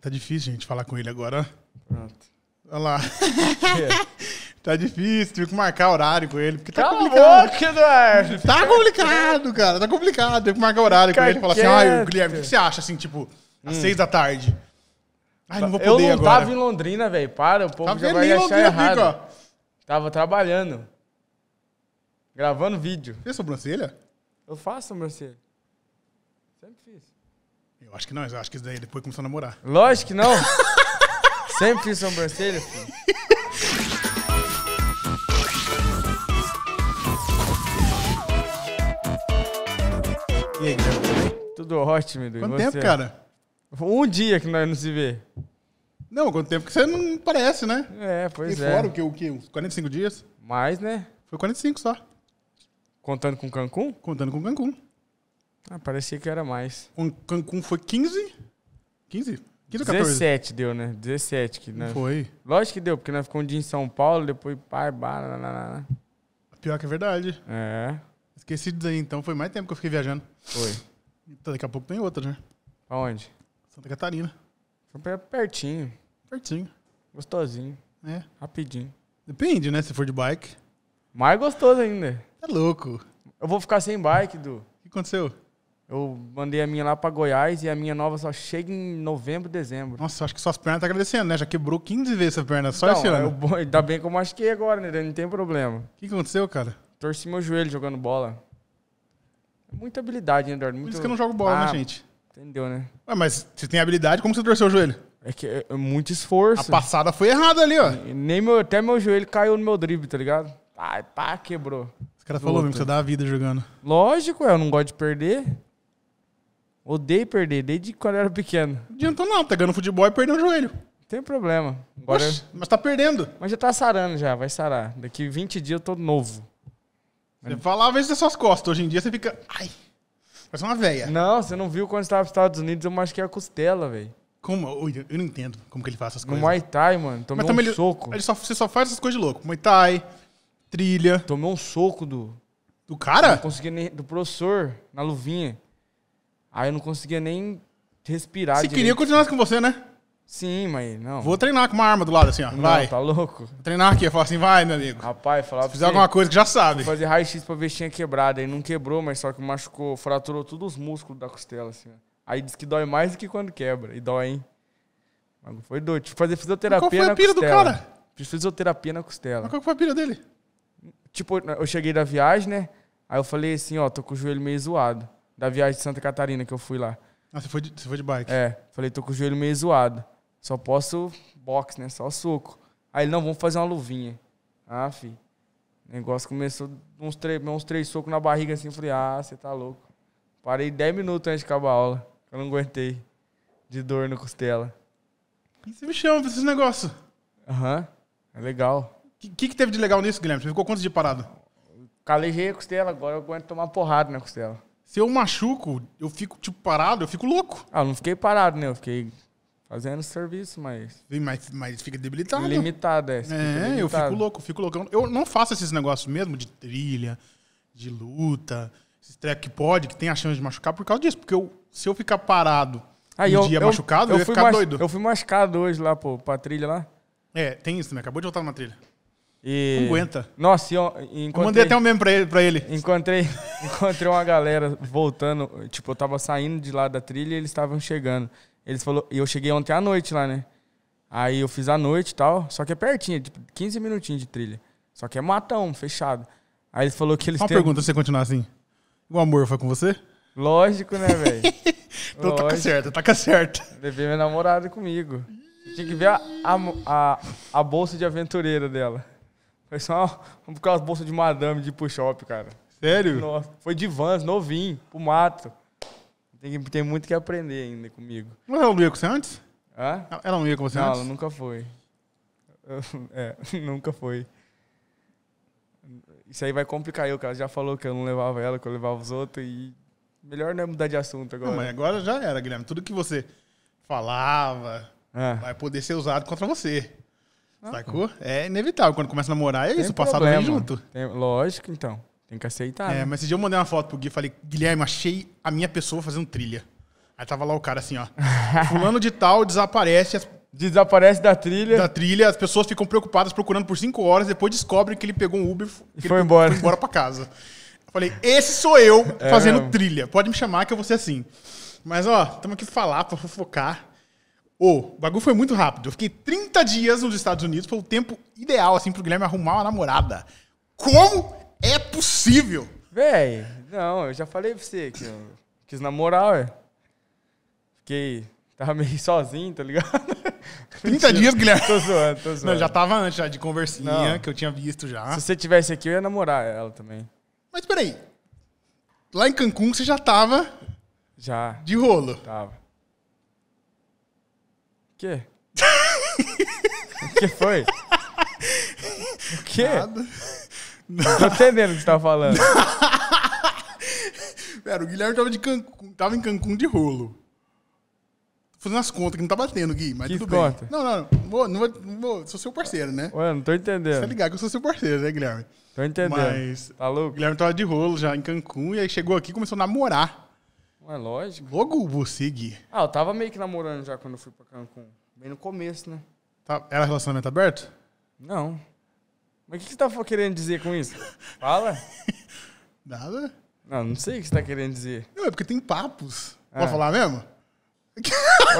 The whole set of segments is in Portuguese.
Tá difícil, gente, falar com ele agora. Pronto. Olha lá. tá difícil, tive que marcar horário com ele, porque tá Cala complicado. Louco, Eduardo. Tá complicado, cara, tá complicado. tive que marcar horário com ele. Falar assim, ai, ah, Guilherme, o que você acha, assim, tipo, às hum. seis da tarde? Ai, não vou poder agora. Eu não agora. tava em Londrina, velho, para, o povo tava já vai achar Londrina, errado. ó. tava trabalhando, gravando vídeo. Você é sobrancelha? Eu faço sobrancelha. Sempre fiz. Acho que não, acho que isso daí depois começou a namorar. Lógico que não. Sempre fiz sobrancelha, filho. E aí, tudo ótimo, Edu. Quanto tempo, cara? Um dia que nós não se vê. Não, quanto tempo que você não parece, né? É, pois Fiquei é. fora o que, o que? Uns 45 dias? Mais, né? Foi 45 só. Contando com Cancún? Contando com Cancún. Ah, parecia que era mais. Um Cancún foi 15? 15? 15 ou 14? 17 deu, né? 17. Que nós... Foi. Lógico que deu, porque nós ficamos um dia em São Paulo, depois pai, barará. Pior que é verdade. É. Esqueci disso aí, então. Foi mais tempo que eu fiquei viajando. Foi. Então, daqui a pouco tem outra, né? onde Santa Catarina. Foi pertinho. Pertinho. Gostosinho. É. Rapidinho. Depende, né? Se for de bike. Mais gostoso ainda. É louco. Eu vou ficar sem bike, Du. O que aconteceu? Eu mandei a minha lá para Goiás e a minha nova só chega em novembro, dezembro. Nossa, acho que suas pernas tá agradecendo, né? Já quebrou 15 vezes essa perna só então, esse ano. ainda bem que eu que agora, né? Não tem problema. O que, aconteceu, cara? Torci meu joelho jogando bola. Muita habilidade, né, Eduardo? Muito... Por isso que eu não jogo bola, né, ah, né, gente? Entendeu, né? Ué, mas você tem habilidade, como você torceu o joelho? É que é, é muito esforço. A passada foi errada ali, ó. Nem meu, até meu joelho caiu no meu drible, tá ligado? Pá, ah, pá, quebrou. Esse cara falou mesmo, você dá a vida jogando. Lógico, eu não gosto de perder. Odeio perder, desde quando eu era pequeno. Não adianta não, tá ganhando futebol e perdendo o joelho. Não tem problema. Agora... Oxe, mas tá perdendo. Mas já tá sarando já, vai sarar. Daqui 20 dias eu tô novo. Você falava isso das suas costas, hoje em dia você fica. Ai! Parece uma velha. Não, você não viu quando estava nos Estados Unidos, eu machuquei a costela, velho. Como? Eu, eu não entendo como que ele faz essas coisas. No Muay Thai, mano. Tomei um ele, soco. Ele só, você só faz essas coisas de louco. Muay Thai, trilha. Tomei um soco do. Do cara? Não consegui nem. Do professor, na luvinha. Aí eu não conseguia nem respirar. Se queria continuar com você, né? Sim, mas não. Vou treinar com uma arma do lado assim, ó. Não, vai. Tá louco? Vou treinar aqui. Eu falo assim, vai, meu amigo. Rapaz, falava. Se fizer alguma coisa que já sabe. Fazer raio-x pra ver se tinha quebrado. Aí não quebrou, mas só que machucou, fraturou todos os músculos da costela, assim. Ó. Aí diz que dói mais do que quando quebra. E dói, hein? Mas foi doido. Tipo, fazer fisioterapia. Mas qual foi a pira costela. do cara? Fiz fisioterapia na costela. Mas qual foi a pira dele? Tipo, eu cheguei da viagem, né? Aí eu falei assim, ó, tô com o joelho meio zoado da viagem de Santa Catarina que eu fui lá. Ah, você foi de, você foi de bike? É. Falei, tô com o joelho meio zoado. Só posso boxe, né? Só soco. Aí ele, não, vamos fazer uma luvinha. Ah, filho. O negócio começou uns três, uns três socos na barriga assim. Eu falei, ah, você tá louco. Parei 10 minutos antes de acabar a aula. Eu não aguentei. De dor no costela. você me chama pra esses negócios? Aham. Uhum. É legal. O que, que, que, teve de legal nisso, Guilherme? Você ficou quantos dias parado? Calejei a costela, agora eu aguento tomar porrada na costela. Se eu machuco, eu fico, tipo, parado, eu fico louco. Ah, eu não fiquei parado, né? Eu fiquei fazendo serviço, mas. Mas, mas fica debilitado. Limitado, é. Fica é, eu fico louco, fico louco. Eu não faço esses negócios mesmo de trilha, de luta, esses track que pode, que tem a chance de machucar por causa disso. Porque eu, se eu ficar parado Aí, ah, um eu, dia eu, machucado, eu, eu ia ficar doido. Eu fui machucado hoje lá, pô, pra trilha lá. É, tem isso né? Acabou de voltar numa trilha. E, não aguenta. Nossa, eu, encontrei, eu mandei até um meme pra ele. Pra ele. Encontrei, encontrei uma galera voltando. Tipo, eu tava saindo de lá da trilha e eles estavam chegando. Eles falou, e eu cheguei ontem à noite lá, né? Aí eu fiz à noite e tal, só que é pertinho, tipo 15 minutinhos de trilha. Só que é matão, fechado. Aí ele falou que eles Uma pergunta, se você continuar assim. O amor foi com você? Lógico, né, velho? então tá com taca certa, taca tá certa. Levei minha namorada comigo. Tinha que ver a, a, a, a bolsa de aventureira dela. Foi só um por causa bolsa de madame de push-up, cara. Sério? Nossa, foi de vans, novinho, pro mato. Tem, tem muito que aprender ainda comigo. ela não ia com você antes? Hã? Ela não ia com você não, antes? Não, ela nunca foi. É, nunca foi. Isso aí vai complicar eu, cara. Já falou que eu não levava ela, que eu levava os outros e. Melhor não é mudar de assunto agora. Não, mas agora já era, Guilherme. Tudo que você falava vai poder ser usado contra você. Sacou? É inevitável. Quando começa a namorar, é isso. O passado problema. vem junto. Tem- lógico, então. Tem que aceitar. É, né? mas esse dia eu mandei uma foto pro Gui e falei, Guilherme, achei a minha pessoa fazendo trilha. Aí tava lá o cara assim, ó. Fulano de tal desaparece as- Desaparece da trilha. da trilha, as pessoas ficam preocupadas procurando por cinco horas, depois descobrem que ele pegou um Uber e foi embora. foi embora pra casa. Eu falei, esse sou eu é. fazendo trilha. Pode me chamar que eu vou ser assim. Mas, ó, estamos aqui pra falar, pra fofocar. Ô, oh, o bagulho foi muito rápido. Eu fiquei 30 dias nos Estados Unidos, foi o tempo ideal, assim, pro Guilherme arrumar uma namorada. Como é possível? Véi, não, eu já falei pra você que eu quis namorar, ué. Fiquei. Tava meio sozinho, tá ligado? 30 dias, Guilherme. Tô zoando, tô zoando. Não, já tava antes já de conversinha, não. que eu tinha visto já. Se você tivesse aqui, eu ia namorar ela também. Mas peraí. Lá em Cancún você já tava. Já. De rolo. Tava que o que foi? O quê? Nada. Não tô entendendo o que você tá falando. Pera, o Guilherme tava, de Cancun, tava em Cancún de rolo. Tô fazendo as contas que não tá batendo, Gui, mas que tudo conta? bem. Não, não, não vou, não, vou, não vou, Sou seu parceiro, né? Ué, não tô entendendo. Você tá ligado que eu sou seu parceiro, né, Guilherme? Tô entendendo. Mas. Tá louco? O Guilherme tava de rolo já em Cancún e aí chegou aqui e começou a namorar. Não é lógico. Logo vou seguir. Ah, eu tava meio que namorando já quando eu fui pra Cancún. Bem no começo, né? Tá, era relacionamento aberto? Não. Mas o que, você tá querendo dizer com isso? Fala. Nada. Não, não sei o que você tá querendo dizer. Não, é porque tem papos. Ah. Pode falar mesmo?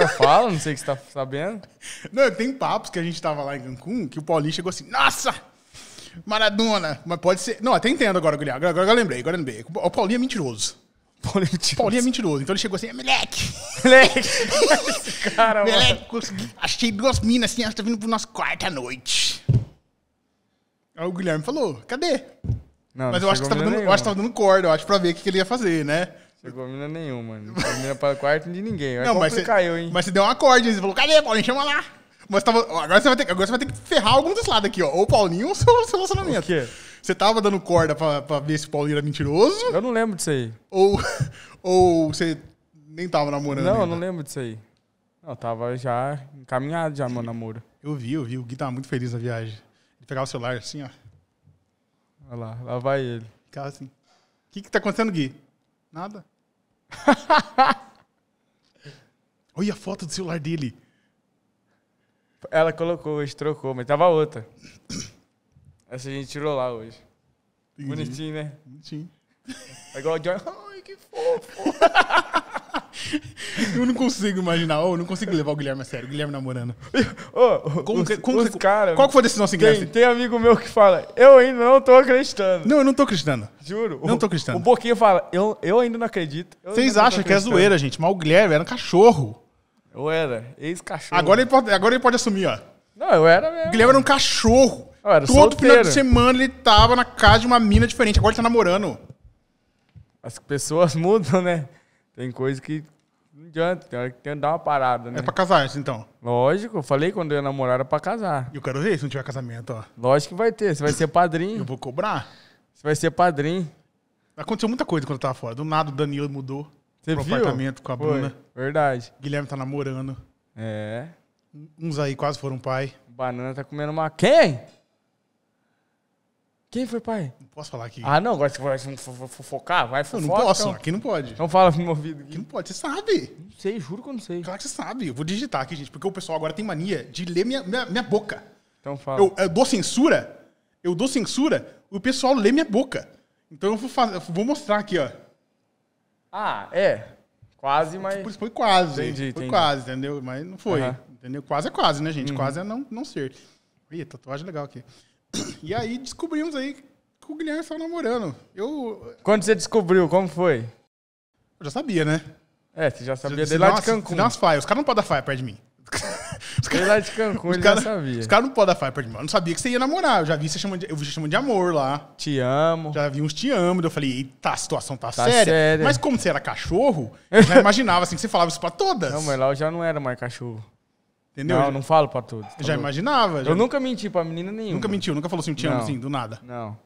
Eu falo, não sei o que você tá sabendo. Não, é tem papos que a gente tava lá em Cancún que o Paulinho chegou assim, nossa! Maradona! Mas pode ser. Não, até entendo agora, Guilherme. Agora, agora eu lembrei, agora eu lembrei. O Paulinho é mentiroso. Paulinho é mentiroso. Paulinho é mentiroso. Então ele chegou assim, é, moleque! Moleque! cara, moleque, consegui. Achei duas minas assim, elas estão vindo pro nosso quarto à noite. Aí o Guilherme falou, cadê? Não, Mas não eu, acho que tava dando, eu acho que tava dando corda, eu acho, pra ver o que, que ele ia fazer, né? Chegou mina nenhuma, não Não mina para o quarto de ninguém. não, mas você caiu, hein? Mas você deu uma corda, você falou, cadê, Paulinho? Chama lá. Mas tava, agora, você vai ter, agora você vai ter que ferrar algum dos lados aqui, ó. Ou o Paulinho ou o seu relacionamento. O quê? Você tava dando corda pra, pra ver se o Paulinho era mentiroso? Eu não lembro disso aí. Ou, ou você nem tava namorando? Não, ainda? eu não lembro disso aí. Eu tava já encaminhado já meu namoro. Eu vi, eu vi. O Gui tava muito feliz na viagem. Ele pegava o celular assim, ó. Olha lá, lá vai ele. Ficava assim. O que que tá acontecendo, Gui? Nada. Olha a foto do celular dele. Ela colocou, gente trocou, mas tava outra. Essa a gente tirou lá hoje. Entendi. Bonitinho, né? Bonitinho. É igual o Johnny. Ai, que fofo. Eu não consigo imaginar, eu não consigo levar o Guilherme a sério, o Guilherme namorando. como, os, como, os cara, qual que foi a decisão sem assim, tem, Tem amigo meu que fala, eu ainda não tô acreditando. Não, eu não tô acreditando. Juro. Não o, tô acreditando. O Boquinha fala, eu, eu ainda não acredito. Vocês acham que é zoeira, gente, mas o Guilherme era um cachorro. Eu era, ex-cachorro. Agora, ele pode, agora ele pode assumir, ó. Não, eu era mesmo. O Guilherme era um cachorro. Todo solteiro. final de semana ele tava na casa de uma mina diferente. Agora ele tá namorando. As pessoas mudam, né? Tem coisa que não adianta, tem hora que tem que dar uma parada, é né? É pra casar isso, então. Lógico, eu falei quando eu ia namorar era pra casar. E eu quero ver se não tiver casamento, ó. Lógico que vai ter, você vai ser padrinho. Eu vou cobrar. Você vai ser padrinho. Aconteceu muita coisa quando eu tava fora. Do nada o Danilo mudou você pro viu? apartamento com a Foi. Bruna. Verdade. Guilherme tá namorando. É. Uns aí quase foram pai. Banana tá comendo uma. Quem? Quem foi pai? Não posso falar aqui. Ah, não, agora você vai fofocar, vai fofocar. Não, não posso, então. aqui não pode. Não fala pro meu ouvido. Aqui. aqui não pode, você sabe. Não sei, juro que eu não sei. Claro que você sabe. Eu vou digitar aqui, gente, porque o pessoal agora tem mania de ler minha, minha, minha boca. Então fala. Eu, eu, dou censura, eu dou censura, o pessoal lê minha boca. Então eu vou, fazer, eu vou mostrar aqui, ó. Ah, é. Quase, mas. Tipo, foi quase. Entendi, foi entendi. quase, entendeu? Mas não foi. Uhum. Entendeu? Quase é quase, né, gente? Uhum. Quase é não, não ser. Ih, tatuagem legal aqui. E aí descobrimos aí que o Guilherme estava namorando. Eu. Quando você descobriu, como foi? Eu já sabia, né? É, você já sabia de lá de Cancún. Não as faias. Os caras não podem dar faia perto de mim. Os caras lá de Cancún, ele cara, já sabia. Os caras não podem dar faia perto de mim. Eu não sabia que você ia namorar. Eu já vi você chamando de, eu vi você chamando de amor lá. Te amo. Já vi uns te amo. Daí eu falei, eita, a situação tá, tá séria. séria. Mas como você era cachorro, eu já imaginava assim que você falava isso pra todas. Não, mas lá eu já não era mais cachorro. Entendeu? Não, eu não falo pra todos. Tá já imaginava. Já... Eu nunca menti pra menina nenhuma. Nunca mentiu, nunca falou assim, te amo, assim, do nada. Não.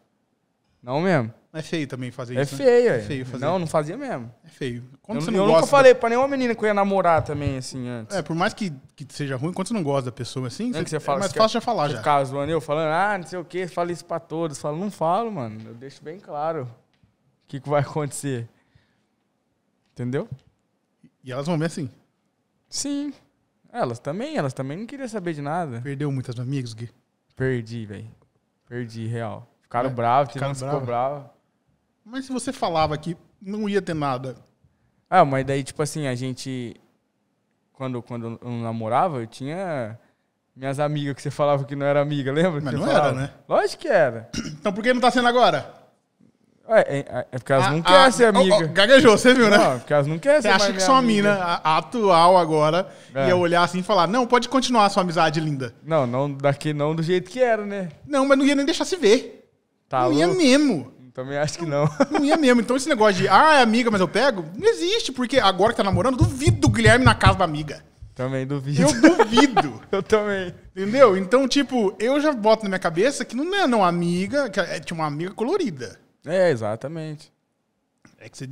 Não mesmo. É feio também fazer é isso. Né? Feio, né? É feio, é. Fazer. Não, não fazia mesmo. É feio. Quando eu, você não eu gosta nunca da... falei pra nenhuma menina que eu ia namorar também, assim, antes. É, por mais que, que seja ruim, quando você não gosta da pessoa assim, é você, você é fala, é mais fácil já falar, já. Caso zoando eu falando, ah, não sei o quê, fala isso pra todos. Falo, não falo, mano. Eu deixo bem claro o que, que vai acontecer. Entendeu? E elas vão ver assim. Sim. Elas também, elas também não queriam saber de nada. Perdeu muitas amigos, Gui? Perdi, velho. Perdi, real. Ficaram é, bravos, ficaram ficou bravo. Mas se você falava que não ia ter nada. Ah, mas daí, tipo assim, a gente. Quando, quando eu namorava, eu tinha minhas amigas que você falava que não era amiga, lembra? Mas não falava? era, né? Lógico que era. Então por que não tá sendo agora? É, é, é porque elas a, ah, não querem ah, ser amiga. Ó, ó, gaguejou, você viu, né? Não, porque elas não querem você ser Você acha que sua amiga. mina a, atual agora é. ia olhar assim e falar, não, pode continuar a sua amizade linda. Não, não daqui não do jeito que era, né? Não, mas não ia nem deixar se ver. Tá não louco? ia mesmo. Também acho que não. Não ia mesmo. Então esse negócio de, ah, é amiga, mas eu pego, não existe, porque agora que tá namorando, duvido do Guilherme na casa da amiga. Também duvido. Eu duvido. eu também. Entendeu? Então, tipo, eu já boto na minha cabeça que não é não amiga, que é, tinha uma amiga colorida. É, exatamente. É que você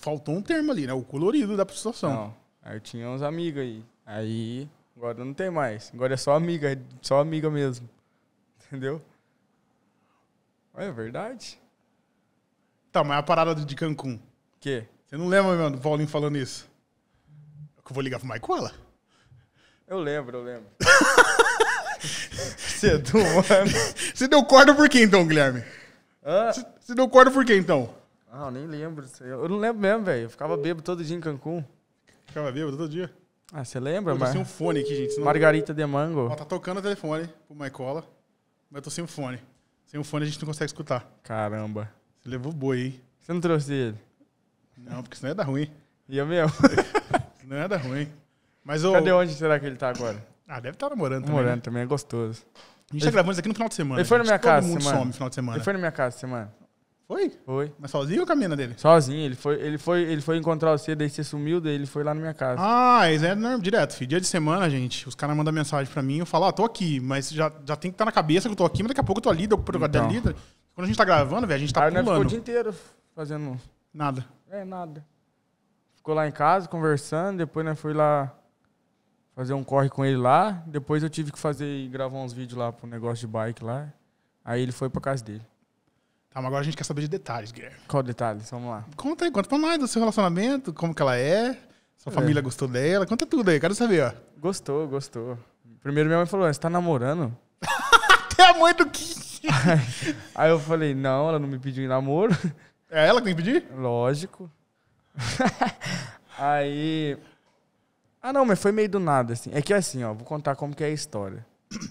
faltou um termo ali, né? O colorido da situação. Não, aí eu tinha uns amigos aí. Aí agora não tem mais. Agora é só amiga, é só amiga mesmo. Entendeu? É verdade. Tá, mas a parada de Cancún. Que? Você não lembra, mano, do Paulinho falando isso? Eu vou ligar pro Maicola. Eu lembro, eu lembro. Você é do mano. Você deu corda por quê então, Guilherme? Você, deu corda por quê, então? Ah, eu nem lembro. Eu não lembro mesmo, velho. Eu ficava bêbado todo dia em Cancún. Ficava bêbado todo dia? Ah, você lembra, mano? Eu tô sem um fone aqui, gente. Senão... Margarita de mango. Ó, tá tocando o telefone pro Maicola, mas eu tô sem o um fone. Sem o um fone a gente não consegue escutar. Caramba. Você levou boi, hein? Você não trouxe ele? Não, porque senão ia dar ruim. Ia mesmo? senão ia dar ruim. Mas o... Cadê onde será que ele tá agora? Ah, deve estar tá namorando tá também. Né? Namorando também, é gostoso. A gente tá gravando isso aqui no final de semana. Ele foi na minha gente. casa. Todo mundo semana. some no final de semana. Ele foi na minha casa semana. Foi? Foi. Mas sozinho ou com a mina dele? Sozinho. Ele foi, ele foi, ele foi encontrar você, daí você sumiu, daí ele foi lá na minha casa. Ah, isso é normal, direto, filho. Dia de semana, gente, os caras mandam mensagem pra mim, eu falo, ah, tô aqui, mas já, já tem que estar tá na cabeça que eu tô aqui, mas daqui a pouco eu tô ali, pro então. ali. Tá? Quando a gente tá gravando, velho, a gente tá Aí Ficou o dia inteiro fazendo... Nada. É, nada. Ficou lá em casa, conversando, depois, né, foi lá fazer um corre com ele lá. Depois eu tive que fazer gravar uns vídeos lá pro negócio de bike lá. Aí ele foi pra casa dele. Tá, mas agora a gente quer saber de detalhes, Guilherme. Qual detalhes? Vamos lá. Conta aí, conta pra nós do seu relacionamento, como que ela é, sua é. família gostou dela, conta tudo aí, quero saber, ó. Gostou, gostou. Primeiro minha mãe falou, você tá namorando? Até a mãe do que? aí, aí eu falei, não, ela não me pediu em namoro. É ela que tem que pedir? Lógico. aí ah, não, mas foi meio do nada, assim. É que é assim, ó, vou contar como que é a história.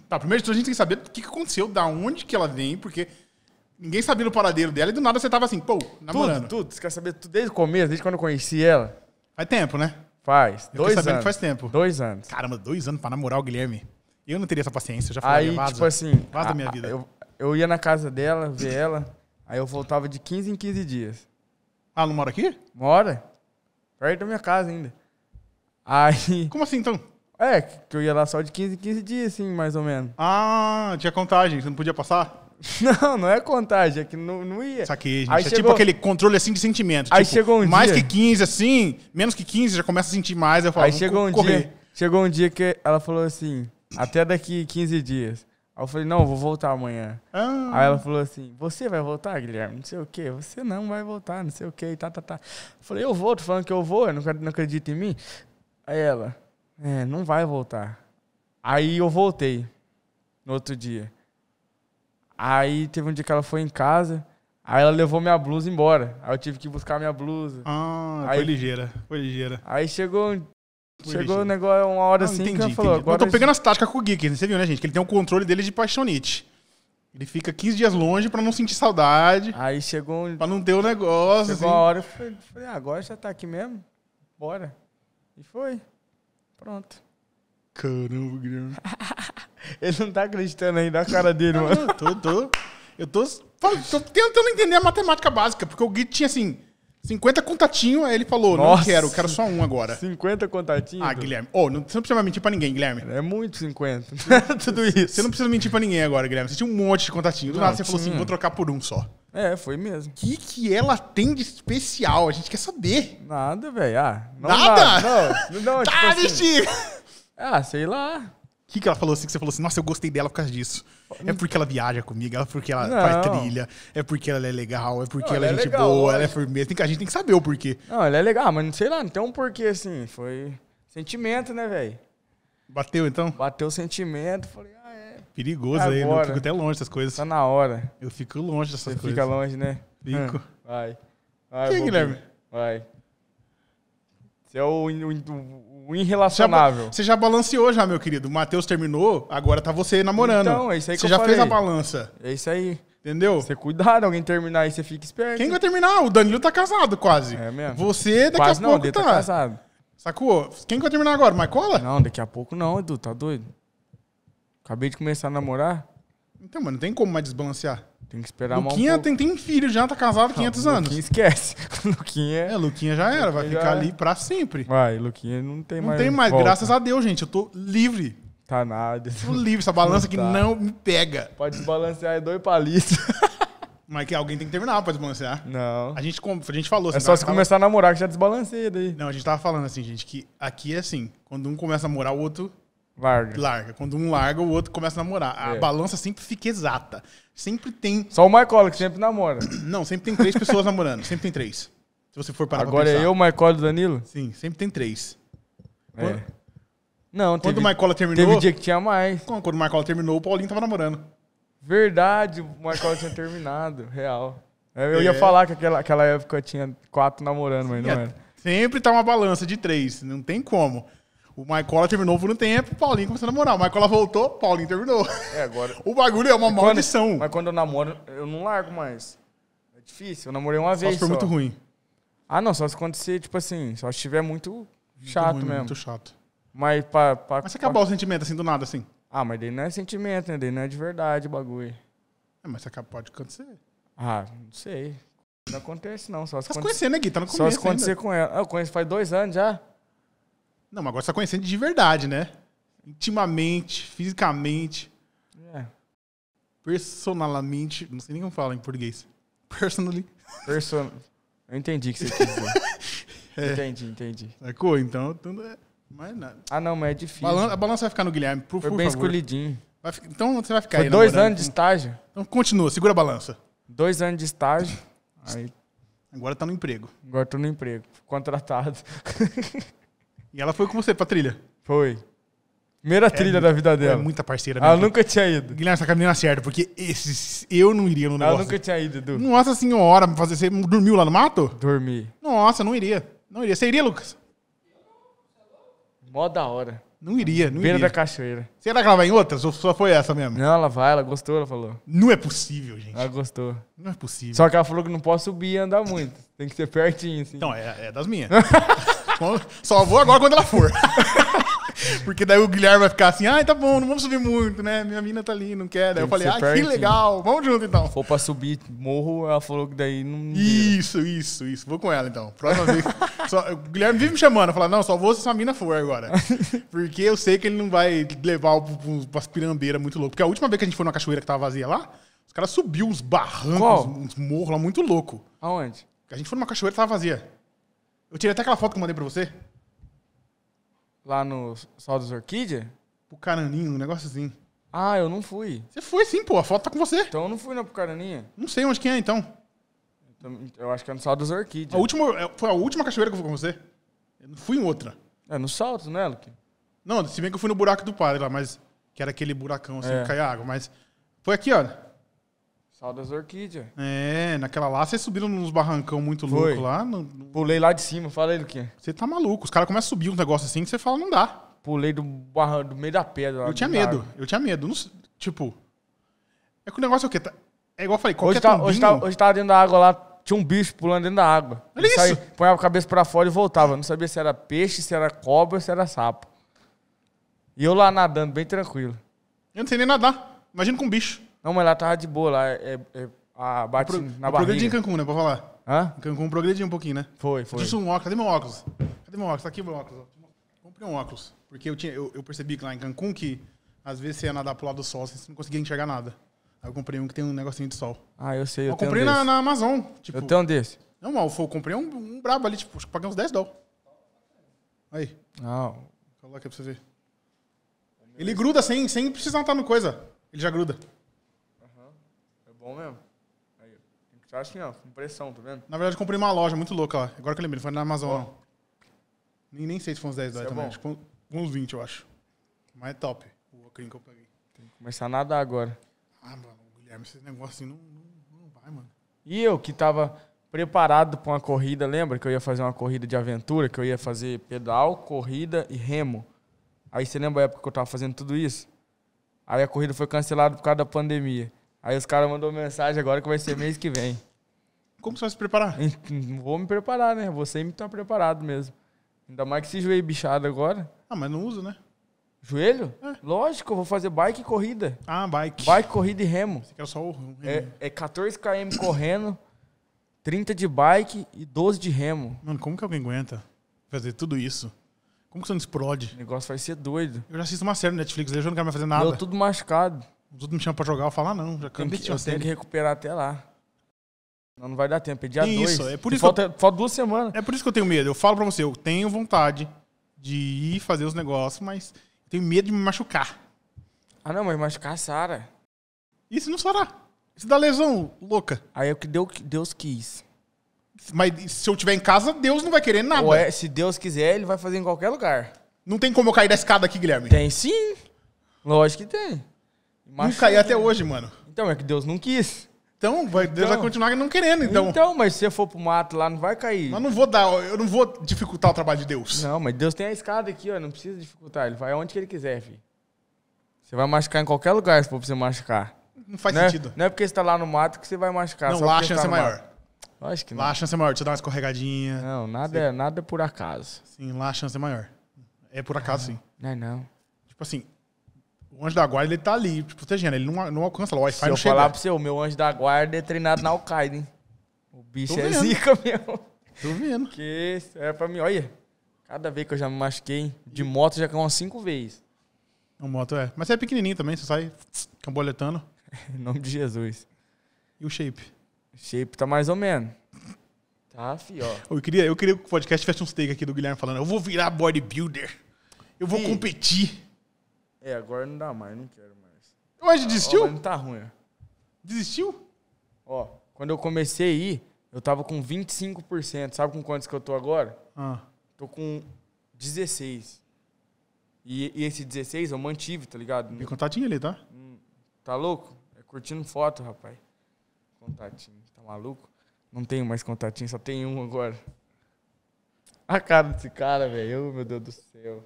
Tá, primeiro de tudo a gente tem que saber o que, aconteceu, da onde que ela vem, porque ninguém sabia do paradeiro dela e do nada você tava assim, pô, namorando. Tudo, tudo. Você quer saber tudo desde o começo, desde quando eu conheci ela? Faz tempo, né? Faz. Eu dois anos. faz tempo. Dois anos. Caramba, dois anos pra namorar o Guilherme. Eu não teria essa paciência, eu já falei, Aí, tipo assim... Vaza da minha vida. Eu, eu ia na casa dela, ver ela, aí eu voltava de 15 em 15 dias. Ah, não mora aqui? Mora. Perto da minha casa ainda. Aí. Como assim então? É, que eu ia lá só de 15 em 15 dias, assim, mais ou menos. Ah, tinha contagem, você não podia passar? Não, não é contagem, é que não, não ia. Saquei, gente. Aí é tipo chegou... tipo aquele controle assim de sentimento. Aí tipo, chegou um mais dia. Mais que 15, assim, menos que 15, já começa a sentir mais. Eu falo, Aí chegou um correr. dia. Chegou um dia que ela falou assim, até daqui 15 dias. Aí eu falei, não, eu vou voltar amanhã. Ah. Aí ela falou assim, você vai voltar, Guilherme? Não sei o quê. Você não vai voltar, não sei o quê. Tá, tá, tá. Eu falei, eu vou, tô falando que eu vou, eu não, não acredito em mim. Aí ela, é, não vai voltar. Aí eu voltei no outro dia. Aí teve um dia que ela foi em casa, aí ela levou minha blusa embora. Aí eu tive que buscar minha blusa. Ah, aí, foi ligeira, foi ligeira. Aí chegou um Chegou o negócio uma hora ah, assim entendi, que ela falou. Agora eu tô pegando gente... as táticas com o Geek, você viu, né, gente? Que ele tem um controle dele de paixonite. Ele fica 15 dias longe pra não sentir saudade. Aí chegou um... Pra não ter o um negócio. Chegou assim. uma hora, eu falei, falei ah, agora já tá aqui mesmo? Bora. E foi. Pronto. Caramba, Guilherme. Ele não tá acreditando aí na cara dele, mano. eu tô, tô. Eu tô, tô tentando entender a matemática básica, porque o Gui tinha assim. 50 contatinho, aí ele falou, Nossa, não quero, quero só um agora. 50 contatinho? Ah, Guilherme. Oh, não, você não precisa mentir pra ninguém, Guilherme. É muito 50. Tudo isso. Você não precisa mentir pra ninguém agora, Guilherme. Você tinha um monte de contatinho. Do nada você tinha. falou assim, vou trocar por um só. É, foi mesmo. O que, que ela tem de especial? A gente quer saber. Nada, velho. Ah, não nada? nada? Não, não, não tá, tipo tá, assim, Ah, sei lá. O que, que ela falou assim? Que você falou assim, nossa, eu gostei dela por causa disso. É porque ela viaja comigo, é porque ela não. faz trilha, é porque ela é legal, é porque não, ela, é ela, é gente legal, boa, ela é firmeza. Tem, a gente tem que saber o porquê. Não, ela é legal, mas não sei lá, não tem um porquê assim. Foi sentimento, né, velho? Bateu então? Bateu o sentimento, falei, Perigoso aí, não. Né? Eu fico até longe das coisas. Tá na hora. Eu fico longe dessas Você coisas. Fica longe, né? Fico. Vai. Vai. Quem, Guilherme? Vai. Você é o, o, o inrelacionável. Você já, balanceou já, meu querido. O Matheus terminou, agora tá você namorando. Então, é isso aí que Você já falei. fez a balança. É isso aí. Entendeu? Você cuidado, alguém terminar e você fica esperto. Quem vai terminar? O Danilo tá casado quase. É mesmo. Você daqui quase a não, tá pouco tá. tá casado. Sacou? Quem vai terminar agora? Maicola? Não, daqui a pouco não, Edu, tá doido. Acabei de começar a namorar. Então, mano, não tem como mais desbalancear. Tem que esperar Luquinha Luquinha um tem, tem filho já, tá casado há 500 anos. Luquinha esquece. Luquinha... É, Luquinha já era, vai ficar é. ali pra sempre. Vai, Luquinha não tem não mais... Não tem mais, volta. graças a Deus, gente. Eu tô livre. Tá nada. Tô livre, essa balança aqui tá. não me pega. Pode desbalancear, é dois palitos. Mas que alguém tem que terminar pra desbalancear. Não. A gente, a gente falou é assim. É só se tava... começar a namorar que já desbalanceia daí. Não, a gente tava falando assim, gente, que aqui é assim. Quando um começa a namorar, o outro Larga. Larga. Quando um larga, o outro começa a namorar. A é. balança sempre fica exata. Sempre tem. Só o Michael que sempre namora. Não, sempre tem três pessoas namorando. Sempre tem três. Se você for parar Agora pra é pensar. é eu, Michael e Danilo? Sim, sempre tem três. É. Quando... Não, Quando teve, o Michael terminou. Teve dia que tinha mais. Quando, quando o Michael terminou, o Paulinho tava namorando. Verdade, o Michael tinha terminado. Real. É, eu é. ia falar que aquela, aquela época tinha quatro namorando, mas não é. era. Sempre tá uma balança de três. Não tem como. O Maicola terminou por um tempo, o Paulinho começou a namorar. O Maicola voltou, o Paulinho terminou. É, agora. O bagulho é uma quando, maldição. Mas quando eu namoro, eu não largo mais. É difícil. Eu namorei uma só vez. Se for só muito ruim. Ah, não, só se acontecer, tipo assim, só se estiver muito, muito chato ruim, mesmo. Muito chato. Mas pra. pra mas se acabar pra... o sentimento assim, do nada, assim. Ah, mas daí não é sentimento, né? Daí não é de verdade o bagulho. É, mas acaba, pode acontecer. Ah, não sei. Não acontece, não. Só se tá acontecer, né, Gui? Tá no começo. Só se acontecer ainda. com ela. Ah, eu conheço faz dois anos já. Não, mas agora você tá conhecendo de verdade, né? Intimamente, fisicamente. É. Personalmente. Não sei nem como fala em português. Personally. Person... Eu entendi o que você quis dizer. é. Entendi, entendi. Sacou? Então, tudo então, é. Mais nada. Ah, não, mas é difícil. Balan a balança vai ficar no Guilherme, por, Foi por bem escolhidinho. Vai Então você vai ficar Foi aí. dois namorando. anos de estágio. Então continua, segura a balança. Dois anos de estágio. Aí... Agora tá no emprego. Agora tô no emprego. Contratado. E ela foi com você pra trilha? Foi. Primeira é trilha da vida dela. É muita parceira mesmo. Ela nunca tinha ido. Guilherme, essa caminhada é certa, porque esses, eu não iria no negócio. Ela nunca tinha ido, Edu. Nossa senhora, fazer, você dormiu lá no mato? Dormi. Nossa, não iria. Não iria. Você iria, Lucas? Mó da hora. Não iria, não Beira iria. Beira da cachoeira. Será que ela vai em outras ou só foi essa mesmo? Não, ela vai, ela gostou, ela falou. Não é possível, gente. Ela gostou. Não é possível. Só que ela falou que não posso subir e andar muito. Tem que ser pertinho, assim. Então, é, é das minhas. Só vou agora quando ela for. Porque daí o Guilherme vai ficar assim, ah, tá bom, não vamos subir muito, né? Minha mina tá ali, não quer. Daí eu falei, ah, pertinho. que legal, vamos junto então. Se for pra subir morro, ela falou que daí não. Isso, isso, isso. Vou com ela então. Próxima vez. Só, o Guilherme vive me chamando, eu não, só vou se sua mina for agora. Porque eu sei que ele não vai levar umas pirambeiras muito louco. Porque a última vez que a gente foi numa cachoeira que tava vazia lá, os caras subiu uns barrancos, Qual? uns morros lá muito louco. Aonde? A gente foi numa cachoeira que tava vazia. Eu tirei até aquela foto que eu mandei pra você. Lá no Sol das Orquídeas? Pro caraninho, um negocinho. Assim. Ah, eu não fui. Você foi sim, pô. A foto tá com você. Então eu não fui na né, Pucaraninha. Não sei onde que é, então. então eu acho que é no Salto das Orquídeas. A última, é, foi a última cachoeira que eu fui com você. Eu não fui em outra. É no Salto, né, Luke? Não, se bem que eu fui no buraco do padre lá, mas... Que era aquele buracão, assim, é. que caia água. Mas foi aqui, ó. Sal das orquídeas. É, naquela lá vocês subiram nos barrancão muito louco lá. No... Pulei lá de cima, falei do quê? Você tá maluco. Os caras começam a subir um negócio assim que você fala, não dá. Pulei do barranco, do meio da pedra. eu tinha medo, eu tinha medo. Não, tipo, é que o negócio é o quê? Tá, é igual eu falei, qualquer hoje, tá, hoje, tá, hoje tava dentro da água lá, tinha um bicho pulando dentro da água. Olha isso. Saía, ponhava a cabeça pra fora e voltava. Não sabia se era peixe, se era cobra, se era sapo. E eu lá nadando, bem tranquilo. Eu não sei nem nadar. Imagina com um bicho. Não, mas ela tava de boa lá. É, é, a bate pro, na barriga. Progredi em Cancún, né? Pra falar. Hã? Em Cancún progrediu um pouquinho, né? Foi, foi. Disse um óculos. Cadê meu óculos? Cadê meu óculos? Tá aqui meu óculos. Comprei um óculos. Porque eu, tinha, eu, eu percebi que lá em Cancún que às vezes você ia nadar pro lado do sol, assim, você não conseguia enxergar nada. Aí eu comprei um que tem um negocinho de sol. Ah, eu sei. Eu, eu comprei um na, na, Amazon. Tipo, eu tenho um desse. Não, mal, eu comprei um, um brabo ali, tipo, acho que paguei uns 10 dólares. Aí. Não. Coloca aí pra você ver. Ele gruda sem, sem precisar estar no coisa. Ele já gruda bom mesmo. Aí, tem que tirar assim, ó, com pressão, tá vendo? Na verdade, comprei uma loja muito louca, ó. Agora que eu lembrei, foi na Amazon. Nem, nem sei se foi uns 10 dólares é também. Acho uns 20, eu acho. Mas é top. O ocrim que eu peguei. Tem que começar a nadar agora. Ah, mano, Guilherme, esse negócio assim não, não, não vai, mano. E eu que tava preparado para uma corrida, lembra que eu ia fazer uma corrida de aventura, que eu ia fazer pedal, corrida e remo. Aí você lembra a época que eu tava fazendo tudo isso? Aí a corrida foi cancelada por causa da pandemia. Aí os caras mandou mensagem agora que vai ser mês que vem. Como você vai se preparar? Vou me preparar, né? Você me tá preparado mesmo. Ainda mais que esse joelho bichado agora. Ah, mas não uso, né? Joelho? É. Lógico, eu vou fazer bike e corrida. Ah, bike. Bike, corrida e remo. Você quer é só o remo. É, é 14 km correndo, 30 de bike e 12 de remo. Mano, como que alguém aguenta fazer tudo isso? Como que você não explode? O negócio vai ser doido. Eu já assisto uma série no Netflix, eu já não quero mais fazer nada. Eu tudo machucado os outros me chamam pra jogar, eu falo, ah, não, já tem que, Eu tenho que recuperar até lá. Não, não vai dar tempo, é dia dois. Isso, é por isso falta, eu... falta duas semanas. É por isso que eu tenho medo. Eu falo pra você, eu tenho vontade de ir fazer os negócios, mas tenho medo de me machucar. Ah, não, mas machucar Sara. Isso não fará Isso dá lesão louca. Aí é o que Deus quis. Mas se eu estiver em casa, Deus não vai querer nada. Ou é, se Deus quiser, ele vai fazer em qualquer lugar. Não tem como eu cair da escada aqui, Guilherme? Tem sim. Lógico que tem. Machuca. Não caiu até hoje, mano. Então, é que Deus não quis. Então, vai, Deus então, vai continuar não querendo, então. Então, mas se você for pro mato lá, não vai cair. Mas não vou dar, eu não vou dificultar o trabalho de Deus. Não, mas Deus tem a escada aqui, ó, não precisa dificultar. Ele vai aonde que ele quiser, filho. Você vai machucar em qualquer lugar se for pra você machucar. Não faz não é- sentido. É, não é porque você tá lá no mato que você vai machucar. Não, lá a chance tá é maior. Mato. Acho que não. Lá a chance é maior, te dá uma escorregadinha. Não, nada, é, nada é por acaso. Sim, lá a chance é maior. É por acaso, ah, sim. Não é não. Tipo assim, o anjo da guarda, ele tá ali, tipo, protegendo. Ele não, não alcança lá. O Wi-Fi Se eu falar pro seu, meu anjo da guarda é treinado na Al-Qaeda, hein? O bicho é zica meu. Tô vendo. Que isso é pra mim. Olha, cada vez que eu já me machuquei, hein? de moto já caiu umas cinco vezes. Uma moto é. Mas você é pequenininho também, você sai camboletando. em nome de Jesus. E o shape? Shape tá mais ou menos. Tá, fi, ó. Eu queria, eu queria que o podcast tivesse um steak aqui do Guilherme falando: eu vou virar bodybuilder. Eu vou competir. É, agora não dá mais, não quero mais. Mas desistiu? Ó, mas não tá ruim. Desistiu? Ó, quando eu comecei a ir, eu tava com 25%. Sabe com quantos que eu tô agora? Ah. Tô com 16. E, e esse 16 eu mantive, tá ligado? Tem contatinho ali, tá? Hum, tá louco? É curtindo foto, rapaz. Contatinho, tá maluco? Não tenho mais contatinho, só tenho um agora. A cara desse cara, velho. Meu Deus do céu.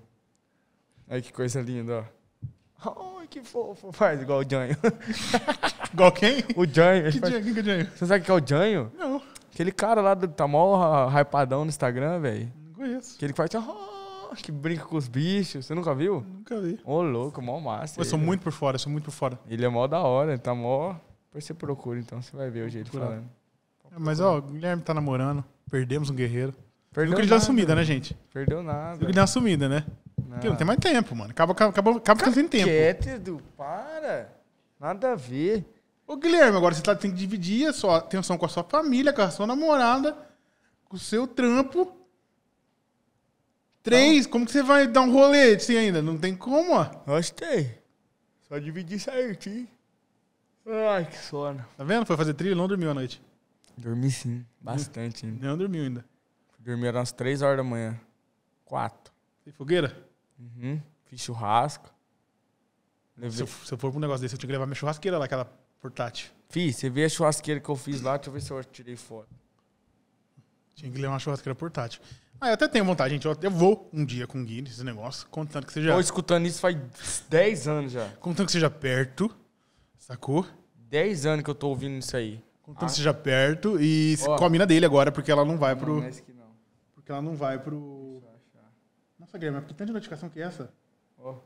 Olha que coisa linda, ó. Ai, que fofo. Faz igual o Janho. igual quem? O Janho. Que faz... Quem que é Janho? Você sabe que é o Janho? Não. Aquele cara lá do tá mó hypadão no Instagram, velho. Não conheço. Que ele faz assim, ah", que brinca com os bichos. Você nunca viu? Nunca vi. Ô, louco, mó massa. Eu ele. sou muito por fora, sou muito por fora. Ele é mó da hora, ele tá mó. Depois você procura, então você vai ver o jeito falando. É, mas, ó, o Guilherme tá namorando. Perdemos um guerreiro. Perdeu Nunca deu uma sumida, né? né, gente? Perdeu nada. Nunca ele deu uma sumida, né? Porque não tem ah. mais tempo, mano. Acaba, acaba, acaba ficando sem tempo. Quieto, para. Nada a ver. Ô, Guilherme, agora você tá, tem que dividir a sua atenção com a sua família, com a sua namorada, com o seu trampo. Três, como que você vai dar um rolê assim ainda? Não tem como, ó. Gostei. Só dividir certinho. Ai, que sono. Tá vendo? Foi fazer trilha e não dormiu à noite. Dormi sim, bastante ainda. Não dormiu ainda. Dormi às três horas da manhã. Quatro. Tem fogueira? Uhum. Fiz churrasco. Se eu, se eu, for pra um negócio desse, eu tinha que levar minha churrasqueira lá, aquela portátil. Fiz, você vê a churrasqueira que eu fiz lá, deixa eu ver se eu tirei foto. Tinha que levar uma churrasqueira portátil. Ah, eu até tenho vontade, gente. Eu, eu vou um dia com o Gui nesse negócio, contando que seja. Tô escutando isso faz 10 anos já. Contando que seja perto, sacou? 10 anos que eu tô ouvindo isso aí. Contando ah. que seja perto e oh. com a mina dele agora, porque ela não vai pro. Não, não é que não. Porque ela não vai pro. Nossa, Guilherme, mas que tanta notificação que é essa? Ó. Oh.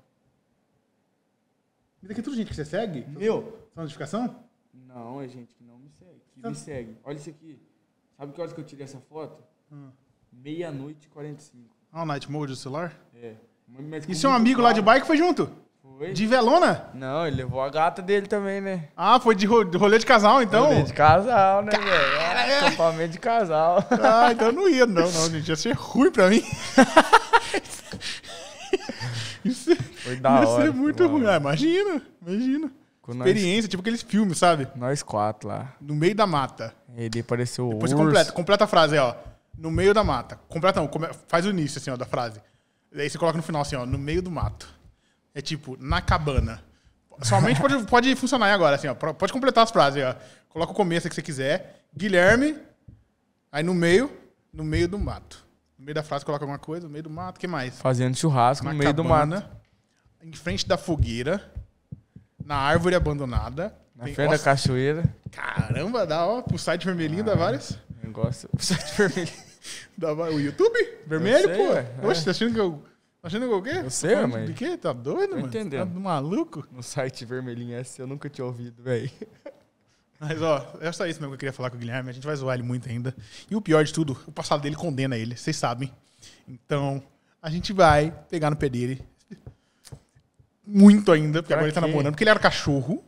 Isso aqui é tudo gente que você segue? Meu! São notificação? Não, é gente que não me segue. Que me segue. Olha isso aqui. Sabe que horas que eu tirei essa foto? Hum. Meia-noite e 45. Ah, o night mode do celular? É. Mas é e seu amigo lá de bike foi junto? Foi. De velona? Não, ele levou a gata dele também, né? Ah, foi de rolê de casal, então? Rolê de casal, né, velho? Ah, é. Acampamento de casal. Ah, então eu não ia, não, não, gente. Ia ser ruim pra mim. Foi da hora. Ia ser muito ruim. Ah, imagina, imagina. Com Experiência, nós... tipo aqueles filmes, sabe? Nós quatro lá. No meio da mata. Ele apareceu o Depois urso. completa, completa a frase aí, ó. No meio da mata. Completa não, faz o início assim, ó, da frase. Daí você coloca no final assim, ó, no meio do mato. É tipo, na cabana. Somente pode, pode funcionar aí agora, assim, ó. Pode completar as frases, ó. Coloca o começo que você quiser. Guilherme, aí no meio, no meio do mato. No meio da frase coloca alguma coisa, no meio do mato, o que mais? Fazendo churrasco na no meio cabana, do mato em frente da fogueira, na árvore abandonada. Na tem, nossa, da cachoeira. Caramba, dá, ó. Pro site vermelhinho ah, dá várias. gosto. Pro site vermelhinho. dá, o YouTube? Vermelho, sei, pô. É. Oxe, tá achando que eu. Tá achando que eu o quê? Eu sei, tá mas. De quê? Tá doido, mano? Entendeu? Tá maluco? No site vermelhinho esse eu nunca tinha ouvido, velho. Mas, ó, é só isso mesmo que eu queria falar com o Guilherme. A gente vai zoar ele muito ainda. E o pior de tudo, o passado dele condena ele, vocês sabem. Então, a gente vai pegar no pé dele muito ainda, porque pra agora ele tá namorando, porque ele era cachorro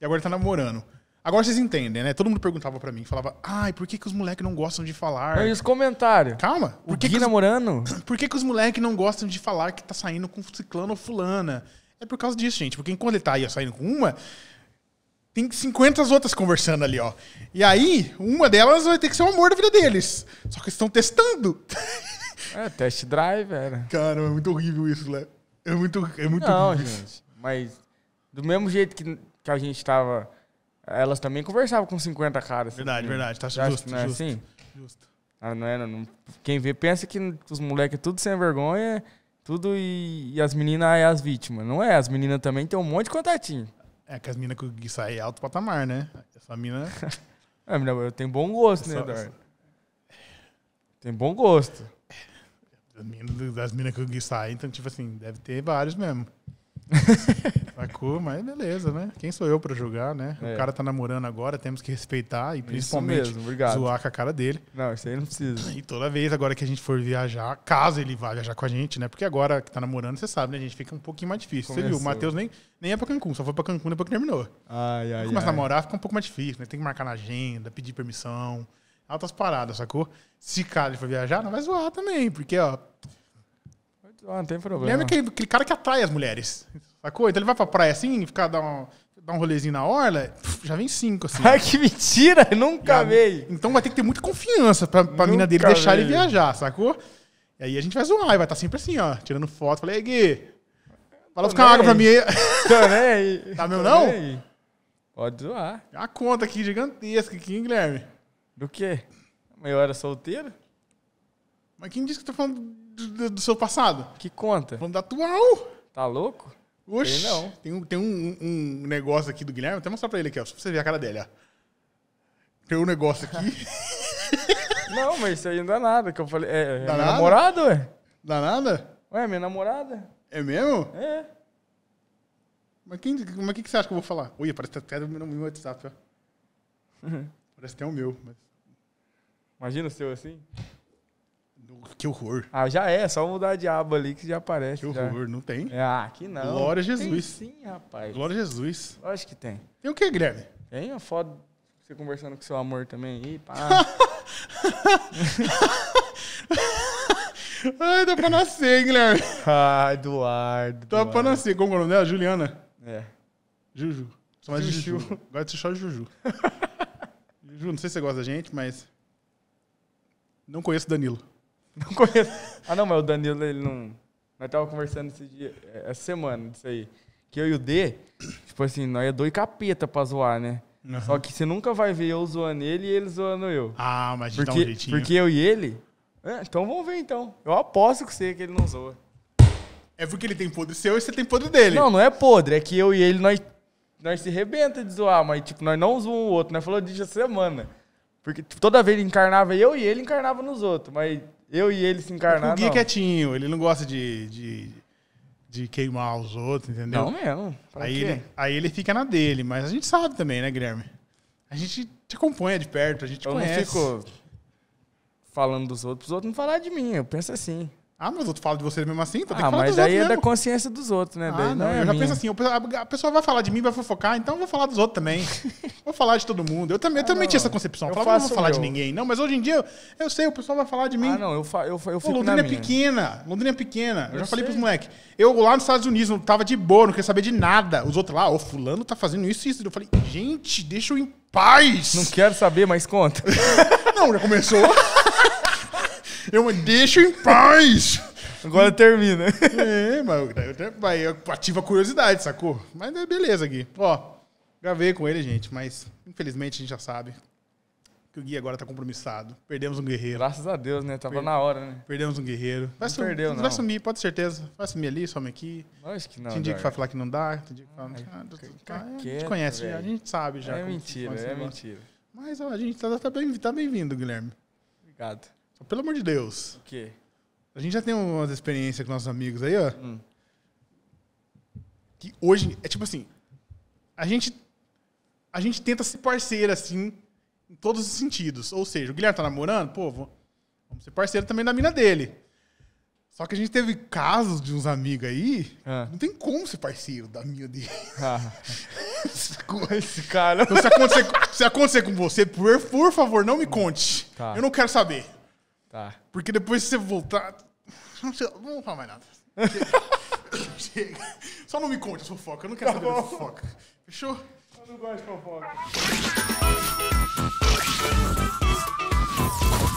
e agora ele tá namorando. Agora vocês entendem, né? Todo mundo perguntava para mim, falava, ai, por que, que os moleques não gostam de falar? Não, os comentários? Calma. Por o que, que os... namorando? Por que, que os moleques não gostam de falar que tá saindo com ciclano ou fulana? É por causa disso, gente. Porque enquanto ele tá aí saindo com uma, tem 50 outras conversando ali, ó. E aí, uma delas vai ter que ser o amor da vida deles. Só que eles estão testando. É, test drive, era. Cara, é muito horrível isso, Léo. Né? É muito, é muito Não, ruim. gente. Mas do mesmo jeito que, que a gente tava. Elas também conversavam com 50 caras. Verdade, assim, verdade. Né? Tá justo, não é justo, assim? Justo. Ah, não é, não, quem vê pensa que os moleques é tudo sem vergonha, tudo e, e as meninas é as vítimas. Não é, as meninas também tem um monte de contatinho. É que as meninas que saem é alto patamar, né? Essa mina. é, eu tenho bom gosto, é né, Eduardo? Tem bom gosto das minas que sai, então, tipo assim, deve ter vários mesmo. Sacou? Mas beleza, né? Quem sou eu pra julgar, né? É. O cara tá namorando agora, temos que respeitar e principalmente mesmo, zoar com a cara dele. Não, isso aí não precisa. E toda vez agora que a gente for viajar, caso ele vá viajar com a gente, né? Porque agora que tá namorando, você sabe, né? A gente fica um pouquinho mais difícil. Começou. Você viu, o Matheus nem, nem é pra Cancún, só foi pra Cancún depois que terminou. Ai, ai, Começa a namorar, fica um pouco mais difícil, né? Tem que marcar na agenda, pedir permissão altas paradas, sacou? Se cara for viajar, não vai zoar também, porque, ó. zoar não tem problema. Lembra aquele, aquele cara que atrai as mulheres, sacou? Então ele vai pra praia assim, ficar dar um, dar um rolezinho na orla, já vem cinco, assim. Ai, que mentira! Nunca já, veio. Então vai ter que ter muita confiança pra, pra mina dele deixar veio. ele viajar, sacou? E aí a gente vai zoar, e vai estar tá sempre assim, ó, tirando foto. Falei, Gui, fala buscar água pra mim aí. Tô nem aí. Tá meu, não? Pode zoar. Tem uma conta aqui gigantesca aqui, hein, Guilherme? Do quê? Eu era solteiro? Mas quem disse que tá falando do, do, do seu passado? Que conta? Falando da atual. Tá louco? Oxi. não. Tem, um, tem um, um negócio aqui do Guilherme, vou até mostrar pra ele aqui, ó, só pra você ver a cara dele, ó. Tem um negócio aqui. não, mas isso aí não dá nada, que eu falei. É, é dá minha nada? namorada, ué? Dá nada? Ué, é minha namorada. É mesmo? É. Mas o quem, mas quem que você acha que eu vou falar? Ui, parece até o meu WhatsApp, ó. parece até o meu, mas... Imagina o seu assim. Que horror. Ah, já é, só mudar de aba ali que já aparece. Que horror, já. não tem? É, ah, que não. Glória a Jesus. Tem sim, rapaz. Glória a Jesus. Acho que tem. Tem o que, Guilherme? Tem uma foto você conversando com seu amor também aí, pá. Ai, dá pra nascer, hein, Guilherme? Ah, Eduardo. Dá pra nascer. Como é o nome dela? Juliana? É. Juju. Chama de Juju. Agora você chora Juju. Juju, não sei se você gosta da gente, mas. Não conheço Danilo. Não conheço. Ah, não, mas o Danilo, ele não. Nós tava conversando esse dia, é, essa semana disso aí. Que eu e o D, tipo assim, nós é dois capeta pra zoar, né? Uhum. Só que você nunca vai ver eu zoando ele e ele zoando eu. Ah, mas porque, dá um jeitinho. Porque eu e ele. É, então vamos ver então. Eu aposto com você que ele não zoa. É porque ele tem podre seu e você tem podre dele. Não, não é podre. É que eu e ele, nós, nós se rebenta de zoar, mas tipo, nós não zoamos um o outro. Nós falamos disso essa semana. Porque toda vez ele encarnava eu e ele encarnava nos outros. Mas eu e ele se é encarnar, O Gui é quietinho, ele não gosta de, de, de, queimar os outros, entendeu? Não mesmo. Pra aí, quê? Ele, aí ele fica na dele, mas a gente sabe também, né, Guilherme? A gente te acompanha de perto, a gente eu conhece. Eu não fico falando dos outros, os outros não falar de mim, eu penso assim. Ah, mas os outros falam de você mesmo assim, então tem ah, que falar Ah, mas daí é da consciência dos outros, né? Ah, daí não, não é eu já penso assim, a pessoa vai falar de mim, vai fofocar, então eu vou falar dos outros também. vou falar de todo mundo. Eu também, eu ah, também não, tinha essa concepção. Eu, falava, não vou falar meu. de ninguém. Não, mas hoje em dia, eu, eu sei, o pessoal vai falar de mim. Ah, não, eu, fa eu, eu fico Pô, Londrina é minha. pequena, Londrina é pequena. Eu, eu já sei. falei pros moleques. Eu lá nos Estados Unidos não tava de boa, não queria saber de nada. Os outros lá, ô, oh, fulano tá fazendo isso e isso. Eu falei, gente, deixa eu em paz. Não quero saber, mas conta. não, já começou. Eu deixo em paz. Agora termina. É, mas, ativa a curiosidade, sacou? Mas é beleza Gui. Ó, gravei com ele, gente, mas infelizmente a gente já sabe que o Gui agora tá compromissado. Perdemos um guerreiro. Graças a Deus, né? Tava per na hora, né? Perdemos um guerreiro. Vai não sumir, perdeu, não. Vai sumir, pode certeza. Vai sumir ali, some aqui. Acho que não. Tem dia que vai falar que não dá, tem dia que fala. Ah, tá, ah, a gente conhece já, a gente sabe já. É mentira, é mentira. Mas ó, a gente tá, tá, tá bem-vindo, tá bem Guilherme. Obrigado. Pelo amor de Deus. O quê? A gente já tem umas experiências com nossos amigos aí, ó. Hum. Que hoje, é tipo assim, a gente, a gente tenta ser parceiro, assim, em todos os sentidos. Ou seja, o Guilherme tá namorando, pô, vamos ser parceiro também da mina dele. Só que a gente teve casos de uns amigos aí, ah. não tem como ser parceiro da minha dele. Ah. Esse cara. Então, se, acontecer, se acontecer com você, por, por favor, não me conte. Tá. Eu não quero saber. Tá. Porque depois se você voltar. Não, sei, não vou falar mais nada. Chega. Só não me conte a fofoca, eu não quero tá saber bom. da fofoca. Fechou? Eu não gosto de fofoca.